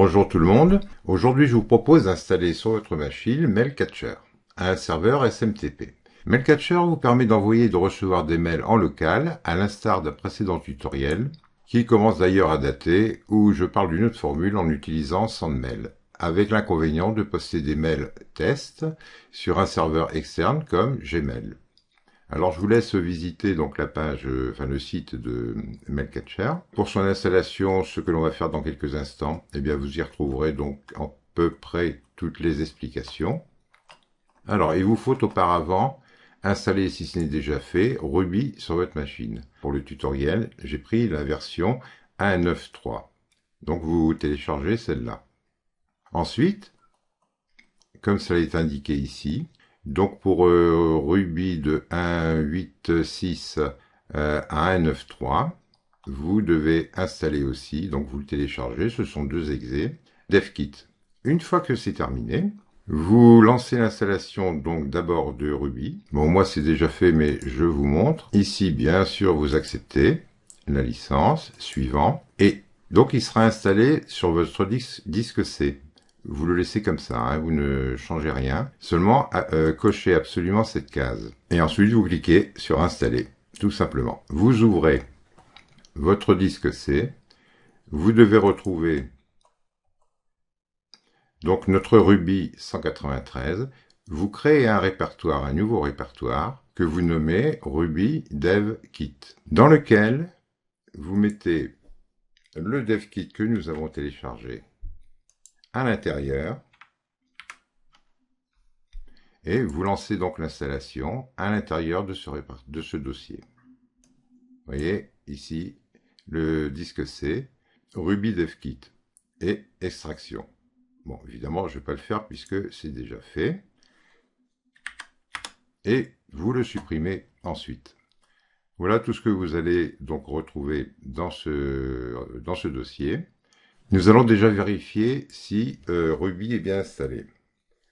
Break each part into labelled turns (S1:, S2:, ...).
S1: Bonjour tout le monde. Aujourd'hui, je vous propose d'installer sur votre machine Mailcatcher, un serveur SMTP. Mailcatcher vous permet d'envoyer et de recevoir des mails en local, à l'instar d'un précédent tutoriel, qui commence d'ailleurs à dater, où je parle d'une autre formule en utilisant SendMail, avec l'inconvénient de poster des mails test sur un serveur externe comme Gmail. Alors je vous laisse visiter donc la page, euh, enfin le site de Melcatcher. Pour son installation, ce que l'on va faire dans quelques instants, eh bien vous y retrouverez donc à peu près toutes les explications. Alors il vous faut auparavant installer, si ce n'est déjà fait, Ruby sur votre machine. Pour le tutoriel, j'ai pris la version 1.9.3. Donc vous téléchargez celle-là. Ensuite, comme cela est indiqué ici, donc pour euh, Ruby de 1.8.6 euh, à 1.9.3, vous devez installer aussi, donc vous le téléchargez, ce sont deux exés, DevKit. Une fois que c'est terminé, vous lancez l'installation donc d'abord de Ruby. Bon, moi c'est déjà fait, mais je vous montre. Ici, bien sûr, vous acceptez la licence, suivant, et donc il sera installé sur votre disque C. Vous le laissez comme ça, hein, vous ne changez rien. Seulement, euh, cochez absolument cette case. Et ensuite, vous cliquez sur Installer, tout simplement. Vous ouvrez votre disque C. Vous devez retrouver donc notre Ruby 193. Vous créez un répertoire, un nouveau répertoire, que vous nommez Ruby Dev Kit, dans lequel vous mettez le dev kit que nous avons téléchargé à l'intérieur. Et vous lancez donc l'installation à l'intérieur de ce, de ce dossier. Vous voyez ici le disque C, Ruby DevKit et extraction. Bon, évidemment, je ne vais pas le faire puisque c'est déjà fait. Et vous le supprimez ensuite. Voilà tout ce que vous allez donc retrouver dans ce, dans ce dossier. Nous allons déjà vérifier si euh, Ruby est bien installé.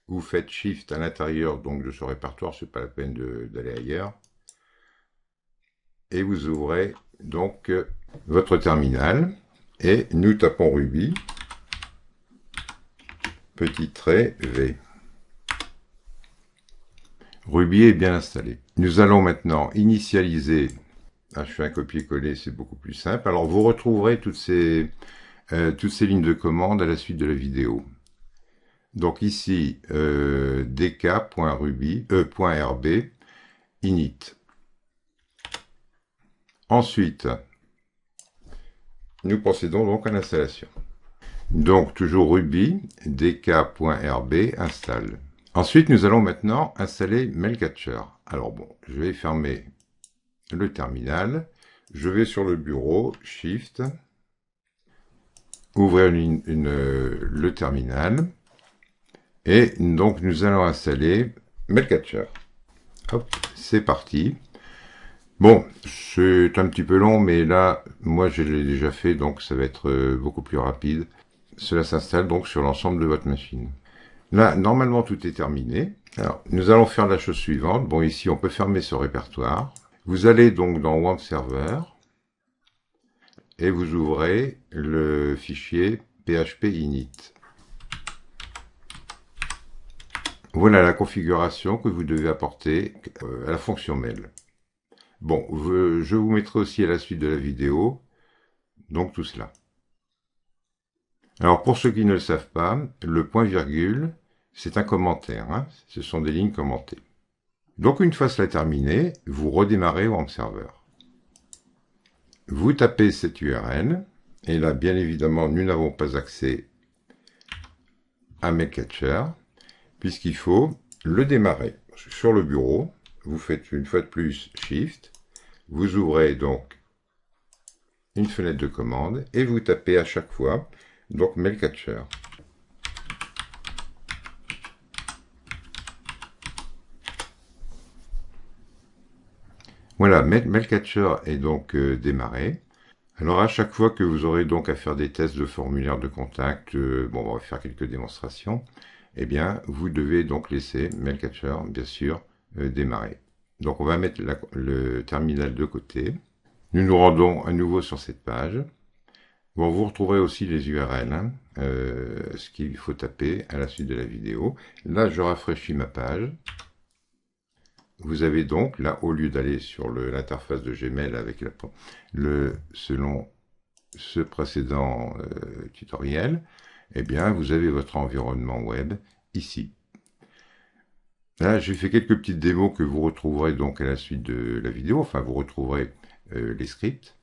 S1: Vous faites Shift à l'intérieur donc de ce répertoire, c'est pas la peine d'aller ailleurs. Et vous ouvrez donc euh, votre terminal et nous tapons Ruby petit trait V. Ruby est bien installé. Nous allons maintenant initialiser. Ah, je fais un copier-coller, c'est beaucoup plus simple. Alors vous retrouverez toutes ces euh, toutes ces lignes de commande à la suite de la vidéo. Donc ici, euh, euh init. Ensuite, nous procédons donc à l'installation. Donc toujours ruby dk.rb install. Ensuite, nous allons maintenant installer Mailcatcher. Alors bon, je vais fermer le terminal. Je vais sur le bureau, Shift, ouvrir euh, le terminal. Et donc nous allons installer Mailcatcher. Hop, c'est parti. Bon, c'est un petit peu long, mais là, moi je l'ai déjà fait, donc ça va être euh, beaucoup plus rapide. Cela s'installe donc sur l'ensemble de votre machine. Là, normalement, tout est terminé. Alors, nous allons faire la chose suivante. Bon, ici, on peut fermer ce répertoire. Vous allez donc dans OneServer. Server et vous ouvrez le fichier PHP init. Voilà la configuration que vous devez apporter euh, à la fonction mail. Bon, je vous mettrai aussi à la suite de la vidéo, donc tout cela. Alors pour ceux qui ne le savent pas, le point virgule, c'est un commentaire, hein. ce sont des lignes commentées. Donc une fois cela terminé, vous redémarrez votre serveur. Vous tapez cette URL, et là, bien évidemment, nous n'avons pas accès à Mailcatcher, puisqu'il faut le démarrer. Sur le bureau, vous faites une fois de plus Shift, vous ouvrez donc une fenêtre de commande, et vous tapez à chaque fois, donc Mailcatcher. Voilà, Mailcatcher est donc euh, démarré. Alors à chaque fois que vous aurez donc à faire des tests de formulaire de contact, euh, bon, on va faire quelques démonstrations, eh bien, vous devez donc laisser Mailcatcher, bien sûr, euh, démarrer. Donc on va mettre le terminal de côté. Nous nous rendons à nouveau sur cette page. Bon, vous retrouverez aussi les URL, hein, ce qu'il faut taper à la suite de la vidéo. Là, je rafraîchis ma page. Vous avez donc, là, au lieu d'aller sur l'interface de Gmail avec le, selon ce précédent euh, tutoriel, eh bien, vous avez votre environnement web ici. Là, j'ai fait quelques petites démos que vous retrouverez donc à la suite de la vidéo. Enfin, vous retrouverez euh, les scripts.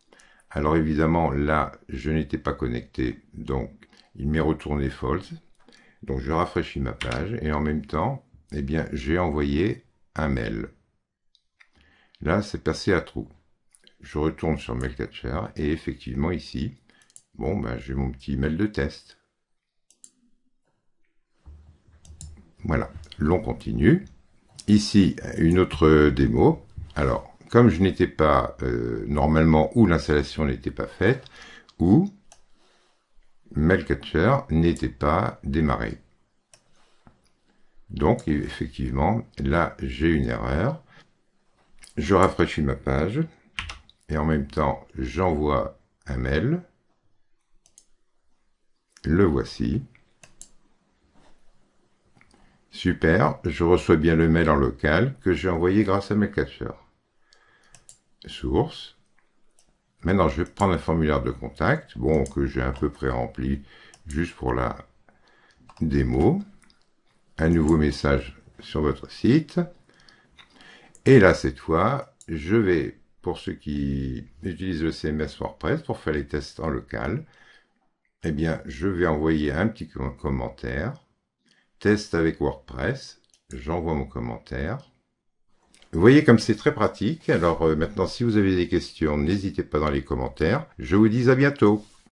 S1: Alors évidemment, là, je n'étais pas connecté, donc il m'est retourné false. Donc je rafraîchis ma page et en même temps, eh bien, j'ai envoyé mail. Là, c'est passé à trou. Je retourne sur Mailcatcher et effectivement ici, bon, ben, j'ai mon petit mail de test. Voilà, l'on continue. Ici, une autre démo. Alors, comme je n'étais pas euh, normalement ou l'installation n'était pas faite, ou Mailcatcher n'était pas démarré. Donc, effectivement, là, j'ai une erreur. Je rafraîchis ma page et en même temps, j'envoie un mail. Le voici. Super, je reçois bien le mail en local que j'ai envoyé grâce à mes capteurs. Source. Maintenant, je vais prendre un formulaire de contact, bon, que j'ai à peu près rempli juste pour la démo un nouveau message sur votre site. Et là, cette fois, je vais, pour ceux qui utilisent le CMS WordPress pour faire les tests en local, eh bien, je vais envoyer un petit commentaire. Test avec WordPress. J'envoie mon commentaire. Vous voyez comme c'est très pratique. Alors euh, maintenant, si vous avez des questions, n'hésitez pas dans les commentaires. Je vous dis à bientôt.